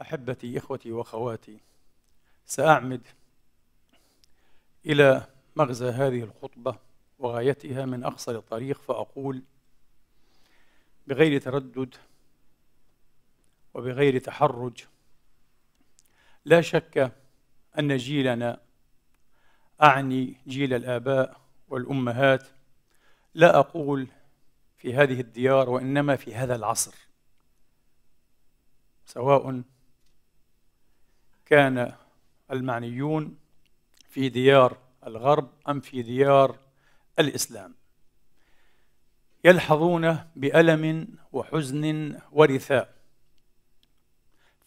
احبتي اخوتي واخواتي ساعمد الى مغزى هذه الخطبه وغايتها من اقصر الطريق فاقول بغير تردد وبغير تحرج لا شك ان جيلنا اعني جيل الاباء والامهات لا اقول في هذه الديار وانما في هذا العصر سواء كان المعنيون في ديار الغرب أم في ديار الإسلام يلحظون بألم وحزن ورثاء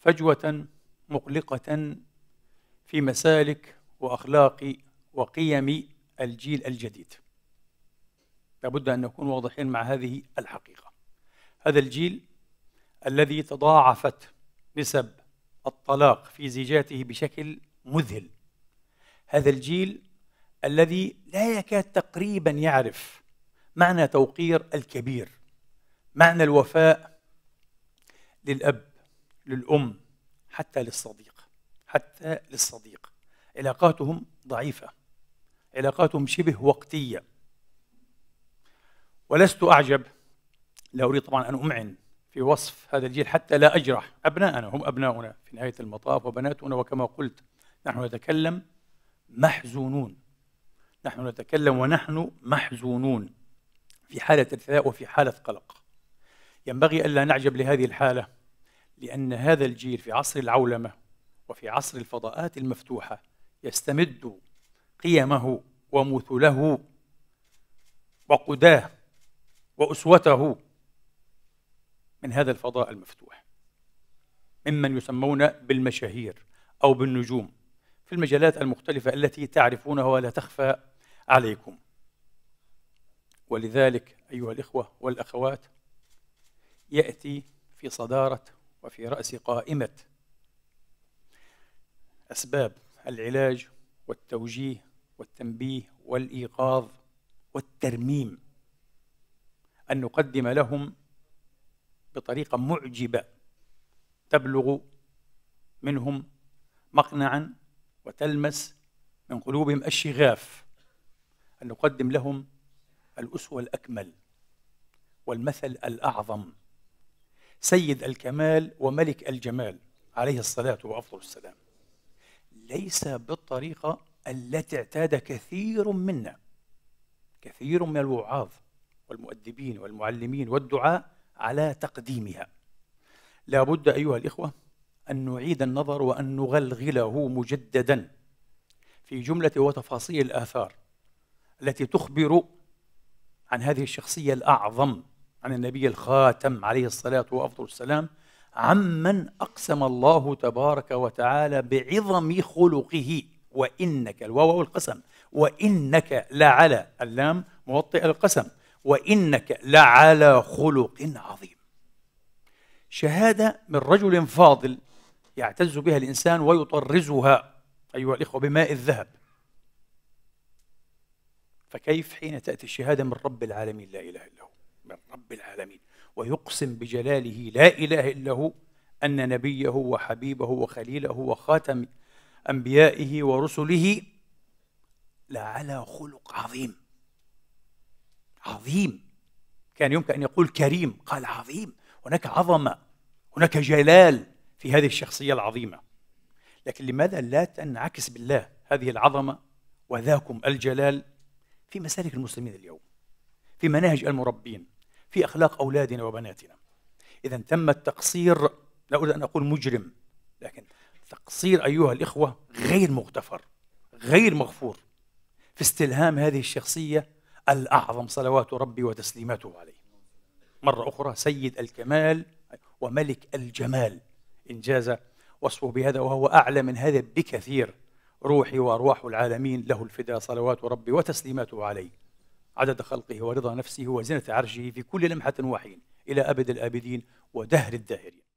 فجوة مقلقة في مسالك وأخلاق وقيم الجيل الجديد لابد أن نكون واضحين مع هذه الحقيقة هذا الجيل الذي تضاعفت نسب الطلاق في زيجاته بشكل مذهل هذا الجيل الذي لا يكاد تقريبا يعرف معنى توقير الكبير معنى الوفاء للأب للأم حتى للصديق حتى للصديق علاقاتهم ضعيفة علاقاتهم شبه وقتية ولست أعجب لا أريد طبعا أن أمعن في وصف هذا الجيل حتى لا أجرح أبناءنا هم أبناؤنا في نهاية المطاف وبناتنا وكما قلت نحن نتكلم محزونون نحن نتكلم ونحن محزونون في حالة ارتداء وفي حالة قلق ينبغي ألا نعجب لهذه الحالة لأن هذا الجيل في عصر العولمة وفي عصر الفضاءات المفتوحة يستمد قيمه ومثله وقداه وأسوته من هذا الفضاء المفتوح ممن يسمون بالمشاهير أو بالنجوم في المجالات المختلفة التي تعرفونها ولا تخفى عليكم ولذلك أيها الإخوة والأخوات يأتي في صدارة وفي رأس قائمة أسباب العلاج والتوجيه والتنبيه والإيقاظ والترميم أن نقدم لهم بطريقة معجبة تبلغ منهم مقنعا وتلمس من قلوبهم الشغاف أن نقدم لهم الأسوة الأكمل والمثل الأعظم سيد الكمال وملك الجمال عليه الصلاة وأفضل السلام ليس بالطريقة التي اعتاد كثير منا كثير من الوعاظ والمؤدبين والمعلمين والدعاء على تقديمها لا بد أيها الإخوة أن نعيد النظر وأن نغلغله مجددا في جملة وتفاصيل الآثار التي تخبر عن هذه الشخصية الأعظم عن النبي الخاتم عليه الصلاة وأفضل السلام عمن أقسم الله تبارك وتعالى بعظم خلقه وإنك الواو القسم وإنك لعلى اللام موطئ القسم وانك لعلى خلق عظيم شهاده من رجل فاضل يعتز بها الانسان ويطرزها ايها الاخوه بماء الذهب فكيف حين تاتي الشهاده من رب العالمين لا اله الا هو من رب العالمين ويقسم بجلاله لا اله الا هو ان نبيه وحبيبه وخليله وخاتم انبيائه ورسله لعلى خلق عظيم عظيم كان يمكن ان يقول كريم قال عظيم هناك عظمه هناك جلال في هذه الشخصيه العظيمه لكن لماذا لا تنعكس بالله هذه العظمه وذاكم الجلال في مسالك المسلمين اليوم في مناهج المربين في اخلاق اولادنا وبناتنا اذا تم التقصير لا اريد ان اقول مجرم لكن تقصير ايها الاخوه غير مغتفر غير مغفور في استلهام هذه الشخصيه الأعظم صلوات ربي وتسليماته عليه مرة أخرى سيد الكمال وملك الجمال إنجاز وصفه بهذا وهو أعلى من هذا بكثير روحي وأرواح العالمين له الفداء صلوات ربي وتسليماته عليه عدد خلقه ورضا نفسه وزنة عرشه في كل لمحة وحين إلى أبد الآبدين ودهر الداهرين